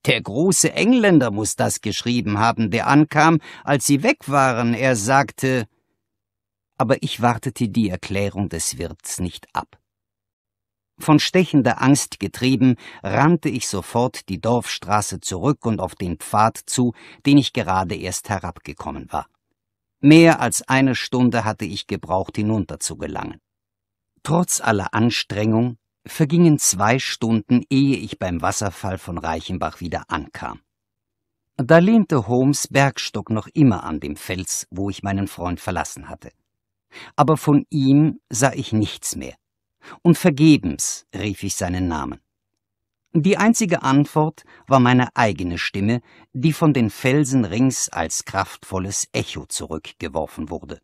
der große Engländer muss das geschrieben haben, der ankam, als sie weg waren. Er sagte. Aber ich wartete die Erklärung des Wirts nicht ab. Von stechender Angst getrieben, rannte ich sofort die Dorfstraße zurück und auf den Pfad zu, den ich gerade erst herabgekommen war. Mehr als eine Stunde hatte ich gebraucht, hinunter zu gelangen. Trotz aller Anstrengung vergingen zwei Stunden, ehe ich beim Wasserfall von Reichenbach wieder ankam. Da lehnte Holmes Bergstock noch immer an dem Fels, wo ich meinen Freund verlassen hatte. Aber von ihm sah ich nichts mehr. Und vergebens rief ich seinen Namen. Die einzige Antwort war meine eigene Stimme, die von den Felsen rings als kraftvolles Echo zurückgeworfen wurde.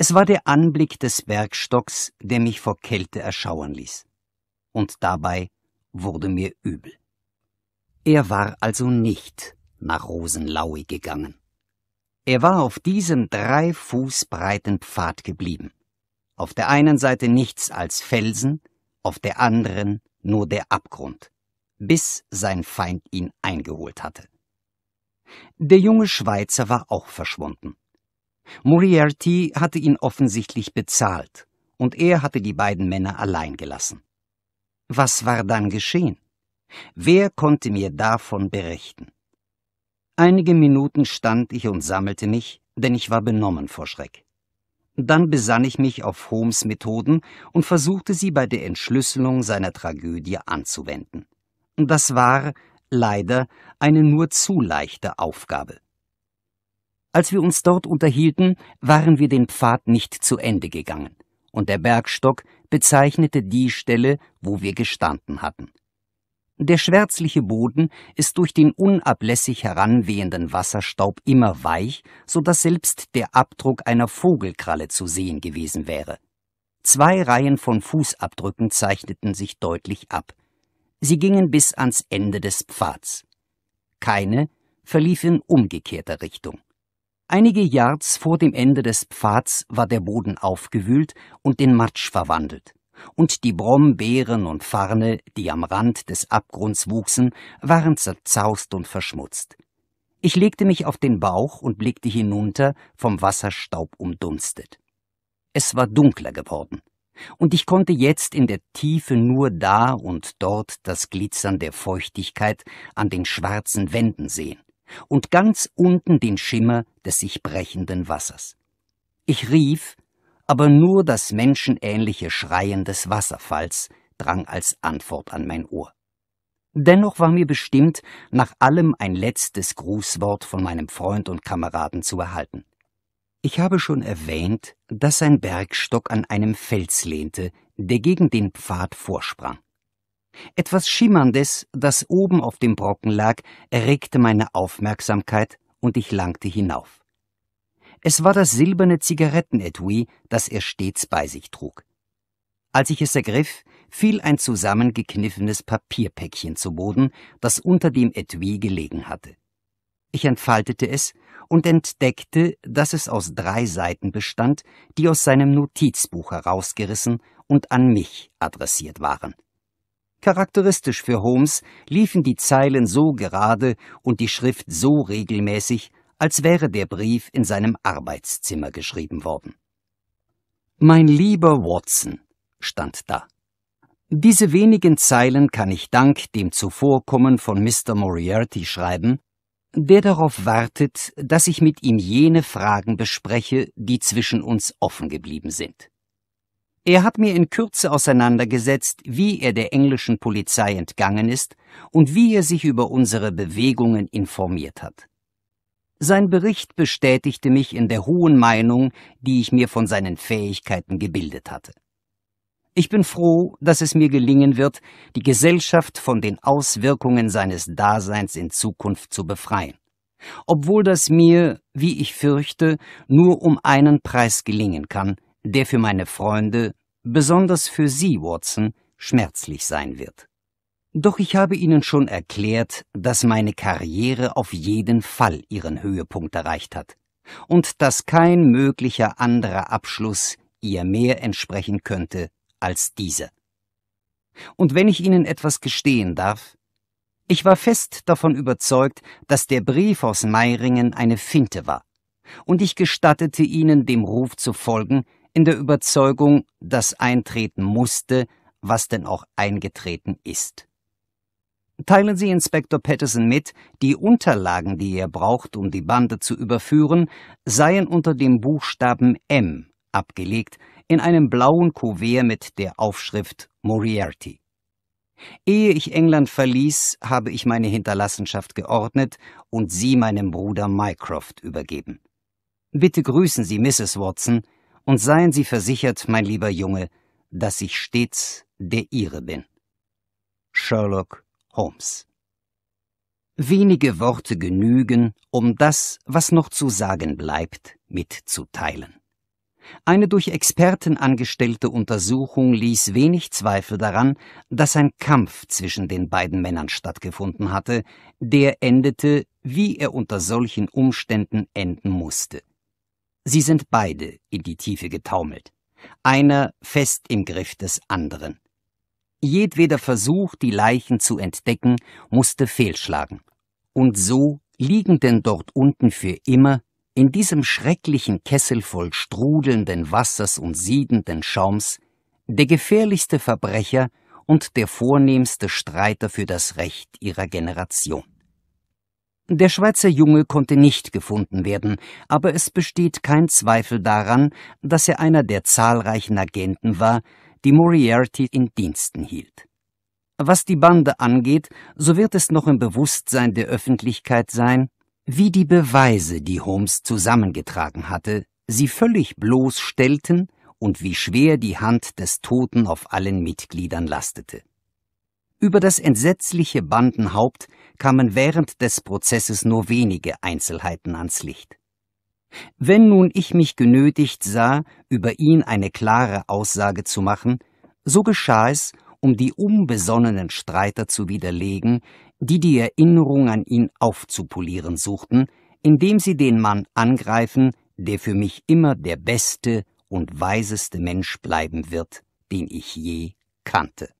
Es war der Anblick des Bergstocks, der mich vor Kälte erschauern ließ. Und dabei wurde mir übel. Er war also nicht nach Rosenlaui gegangen. Er war auf diesem drei Fuß breiten Pfad geblieben. Auf der einen Seite nichts als Felsen, auf der anderen nur der Abgrund, bis sein Feind ihn eingeholt hatte. Der junge Schweizer war auch verschwunden. Moriarty hatte ihn offensichtlich bezahlt, und er hatte die beiden Männer allein gelassen. Was war dann geschehen? Wer konnte mir davon berichten? Einige Minuten stand ich und sammelte mich, denn ich war benommen vor Schreck. Dann besann ich mich auf Holmes Methoden und versuchte sie bei der Entschlüsselung seiner Tragödie anzuwenden. Das war, leider, eine nur zu leichte Aufgabe. Als wir uns dort unterhielten, waren wir den Pfad nicht zu Ende gegangen, und der Bergstock bezeichnete die Stelle, wo wir gestanden hatten. Der schwärzliche Boden ist durch den unablässig heranwehenden Wasserstaub immer weich, so dass selbst der Abdruck einer Vogelkralle zu sehen gewesen wäre. Zwei Reihen von Fußabdrücken zeichneten sich deutlich ab. Sie gingen bis ans Ende des Pfads. Keine verlief in umgekehrter Richtung. Einige Yards vor dem Ende des Pfads war der Boden aufgewühlt und in Matsch verwandelt, und die Brombeeren und Farne, die am Rand des Abgrunds wuchsen, waren zerzaust und verschmutzt. Ich legte mich auf den Bauch und blickte hinunter, vom Wasserstaub umdunstet. Es war dunkler geworden, und ich konnte jetzt in der Tiefe nur da und dort das Glitzern der Feuchtigkeit an den schwarzen Wänden sehen und ganz unten den Schimmer des sich brechenden Wassers. Ich rief, aber nur das menschenähnliche Schreien des Wasserfalls drang als Antwort an mein Ohr. Dennoch war mir bestimmt, nach allem ein letztes Grußwort von meinem Freund und Kameraden zu erhalten. Ich habe schon erwähnt, dass sein Bergstock an einem Fels lehnte, der gegen den Pfad vorsprang. Etwas Schimmerndes, das oben auf dem Brocken lag, erregte meine Aufmerksamkeit und ich langte hinauf. Es war das silberne Zigarettenetui, das er stets bei sich trug. Als ich es ergriff, fiel ein zusammengekniffenes Papierpäckchen zu Boden, das unter dem Etui gelegen hatte. Ich entfaltete es und entdeckte, dass es aus drei Seiten bestand, die aus seinem Notizbuch herausgerissen und an mich adressiert waren. Charakteristisch für Holmes liefen die Zeilen so gerade und die Schrift so regelmäßig, als wäre der Brief in seinem Arbeitszimmer geschrieben worden. Mein lieber Watson stand da. Diese wenigen Zeilen kann ich dank dem Zuvorkommen von Mr. Moriarty schreiben, der darauf wartet, dass ich mit ihm jene Fragen bespreche, die zwischen uns offen geblieben sind. Er hat mir in Kürze auseinandergesetzt, wie er der englischen Polizei entgangen ist und wie er sich über unsere Bewegungen informiert hat. Sein Bericht bestätigte mich in der hohen Meinung, die ich mir von seinen Fähigkeiten gebildet hatte. Ich bin froh, dass es mir gelingen wird, die Gesellschaft von den Auswirkungen seines Daseins in Zukunft zu befreien, obwohl das mir, wie ich fürchte, nur um einen Preis gelingen kann – der für meine Freunde, besonders für Sie, Watson, schmerzlich sein wird. Doch ich habe Ihnen schon erklärt, dass meine Karriere auf jeden Fall ihren Höhepunkt erreicht hat und dass kein möglicher anderer Abschluss ihr mehr entsprechen könnte als dieser. Und wenn ich Ihnen etwas gestehen darf, ich war fest davon überzeugt, dass der Brief aus Meiringen eine Finte war, und ich gestattete Ihnen, dem Ruf zu folgen, in der Überzeugung, dass eintreten musste, was denn auch eingetreten ist. Teilen Sie Inspektor Patterson mit, die Unterlagen, die er braucht, um die Bande zu überführen, seien unter dem Buchstaben M abgelegt, in einem blauen Kuvert mit der Aufschrift Moriarty. Ehe ich England verließ, habe ich meine Hinterlassenschaft geordnet und sie meinem Bruder Mycroft übergeben. Bitte grüßen Sie Mrs. Watson, und seien Sie versichert, mein lieber Junge, dass ich stets der Ihre bin. Sherlock Holmes Wenige Worte genügen, um das, was noch zu sagen bleibt, mitzuteilen. Eine durch Experten angestellte Untersuchung ließ wenig Zweifel daran, dass ein Kampf zwischen den beiden Männern stattgefunden hatte, der endete, wie er unter solchen Umständen enden musste. Sie sind beide in die Tiefe getaumelt, einer fest im Griff des anderen. Jedweder Versuch, die Leichen zu entdecken, musste fehlschlagen. Und so liegen denn dort unten für immer in diesem schrecklichen Kessel voll strudelnden Wassers und siedenden Schaums der gefährlichste Verbrecher und der vornehmste Streiter für das Recht ihrer Generation. Der Schweizer Junge konnte nicht gefunden werden, aber es besteht kein Zweifel daran, dass er einer der zahlreichen Agenten war, die Moriarty in Diensten hielt. Was die Bande angeht, so wird es noch im Bewusstsein der Öffentlichkeit sein, wie die Beweise, die Holmes zusammengetragen hatte, sie völlig bloßstellten und wie schwer die Hand des Toten auf allen Mitgliedern lastete. Über das entsetzliche Bandenhaupt kamen während des Prozesses nur wenige Einzelheiten ans Licht. Wenn nun ich mich genötigt sah, über ihn eine klare Aussage zu machen, so geschah es, um die unbesonnenen Streiter zu widerlegen, die die Erinnerung an ihn aufzupolieren suchten, indem sie den Mann angreifen, der für mich immer der beste und weiseste Mensch bleiben wird, den ich je kannte.